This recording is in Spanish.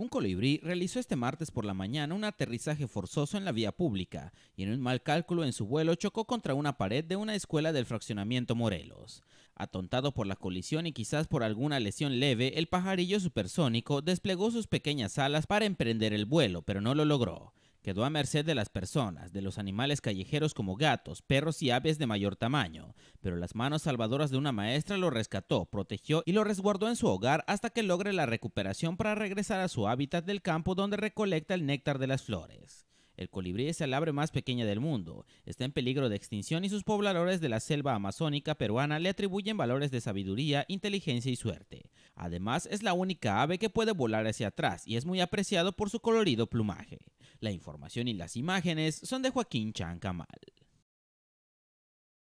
Un colibrí realizó este martes por la mañana un aterrizaje forzoso en la vía pública y en un mal cálculo en su vuelo chocó contra una pared de una escuela del fraccionamiento Morelos. Atontado por la colisión y quizás por alguna lesión leve, el pajarillo supersónico desplegó sus pequeñas alas para emprender el vuelo, pero no lo logró. Quedó a merced de las personas, de los animales callejeros como gatos, perros y aves de mayor tamaño, pero las manos salvadoras de una maestra lo rescató, protegió y lo resguardó en su hogar hasta que logre la recuperación para regresar a su hábitat del campo donde recolecta el néctar de las flores. El colibrí es el ave más pequeña del mundo, está en peligro de extinción y sus pobladores de la selva amazónica peruana le atribuyen valores de sabiduría, inteligencia y suerte. Además, es la única ave que puede volar hacia atrás y es muy apreciado por su colorido plumaje. La información y las imágenes son de Joaquín Chan Camal.